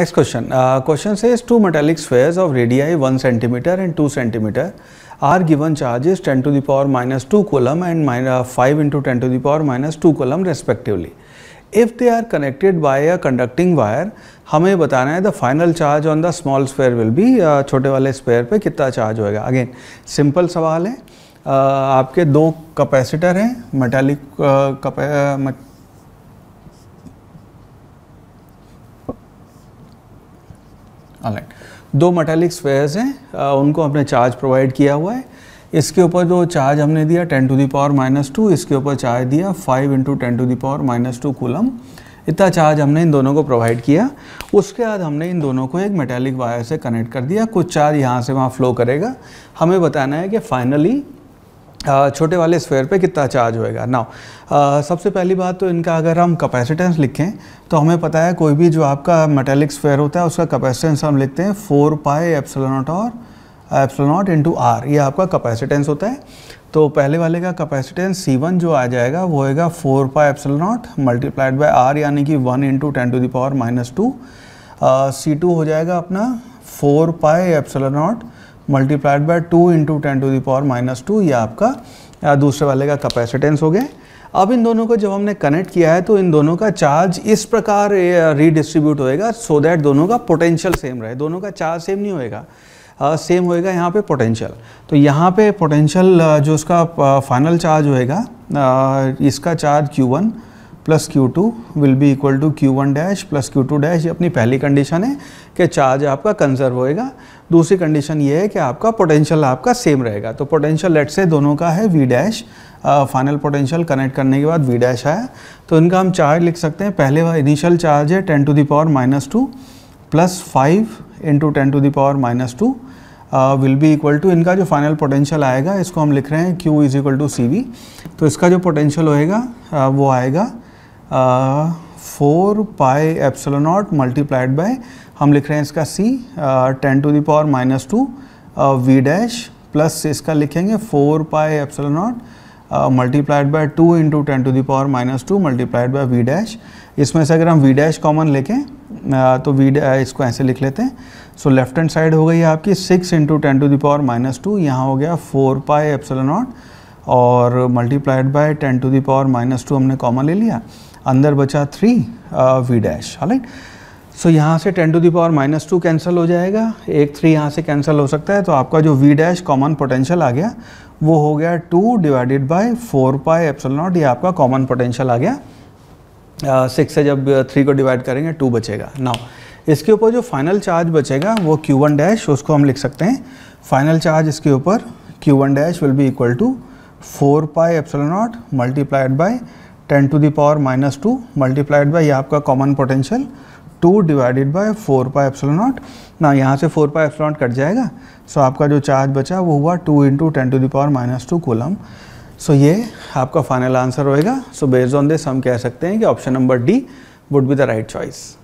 next question question is two metallic spheres of radii one centimetre and two centimetre are given charges ten to the power minus two coulomb and minus five into ten to the power minus two coulomb respectively if they are connected by a conducting wire हमें बताना है the final charge on the small sphere will भी छोटे वाले spare पर कितना charge होएगा again simple सवाल है uh, आपके दो कैपेसिटर हैं मेटेलिक अलाइन दो मेटालिक स्पेयर्स हैं उनको हमने चार्ज प्रोवाइड किया हुआ है इसके ऊपर जो चार्ज हमने दिया ten to the power minus two इसके ऊपर चार्ज दिया five into ten to power minus two coulomb इतना चार्ज हमने इन दोनों को प्रोवाइड किया उसके बाद हमने इन दोनों को एक मेटेलिक वायर से कनेक्ट कर दिया कुछ चार्ज यहाँ से वहाँ फ्लो करेगा हमें बताना है कि फाइनली छोटे वाले स्क्वायर पे कितना चार्ज होएगा नाउ सबसे पहली बात तो इनका अगर हम कैपेसिटेंस लिखें तो हमें पता है कोई भी जो आपका मेटेलिक स्क्वायर होता है उसका कैपेसिटेंस हम लिखते हैं फोर पाए एप्सलनॉट और एप्सलनॉट इंटू आर ये आपका कैपेसिटेंस होता है तो पहले वाले का कैपेसिटेंस वन जो आ जाएगा वो होएगा four pi एप्सलोनॉट multiplied by R यानी कि one into ten to the power minus two C two हो जाएगा अपना four pi epsilon naught multiplied by two into ten to the power minus two ये आपका दूसरे वाले का कैपेसिटेंस हो गया अब इन दोनों को जब हमने कनेक्ट किया है तो इन दोनों का चार्ज इस प्रकार रीडिस्ट्रीब्यूट uh, होएगा सो दैट दोनों का पोटेंशियल सेम रहे दोनों का चार्ज सेम नहीं होएगा सेम uh, होएगा यहाँ पे पोटेंशियल तो यहाँ पे पोटेंशियल uh, जो उसका फाइनल चार्ज होएगा इसका charge Q one plus Q two will be equal to Q one dash plus Q two dash ये अपनी पहली कंडीशन है कि चार्ज आपका कंजर्व होएगा दूसरी कंडीशन ये है कि आपका पोटेंशियल आपका सेम रहेगा तो पोटेंशियल लेट से दोनों का है V dash final potential connect करने के बाद वी डैश आया तो इनका हम चार्ज लिख सकते हैं पहले वह इनिशियल चार्ज है ten to the power minus two plus five into ten to the power minus two will be equal to इनका जो फाइनल पोटेंशियल आएगा इसको हम लिख रहे हैं Q is equal to C V तो इसका जो पोटेंशियल होएगा uh, वो आएगा four pi epsilon naught multiplied by हम लिख रहे हैं इसका C ten to the power minus two V dash plus इसका लिखेंगे four pi epsilon naught multiplied by two into ten to the power minus two multiplied by V dash इसमें से अगर हम वी डैश कॉमन लिखें तो वी इसको ऐसे लिख लेते हैं सो लेफ्ट हैंड साइड हो गई आपकी six into ten to the power minus two यहाँ हो गया फोर पाई एप्सलो नॉट और multiplied by ten to the power minus two हमने कॉमन ले लिया अंदर बचा three V dash right so यहाँ से ten to the power minus two cancel हो जाएगा एक थ्री यहाँ से कैंसिल हो सकता है तो आपका जो वी डैश कॉमन पोटेंशियल आ गया वो हो गया two divided by four pi epsilon naught ये आपका कॉमन पोटेंशियल आ गया सिक्स uh, से जब थ्री को डिवाइड करेंगे टू बचेगा नाउ इसके ऊपर जो फाइनल चार्ज बचेगा वो क्यू वन डैश उसको हम लिख सकते हैं फाइनल चार्ज इसके ऊपर Q one dash will be equal to four pi epsilon naught multiplied by ten to the power minus two multiplied by यह आपका common potential two divided by four pi epsilon naught ना यहाँ से four pi epsilon naught cut जाएगा so so, आपका जो charge बचा वो हुआ two into ten to the power minus two coulomb so ये आपका फाइनल आंसर होएगा सो बेस्ड ऑन दिस हम कह सकते हैं कि option number D would be the right choice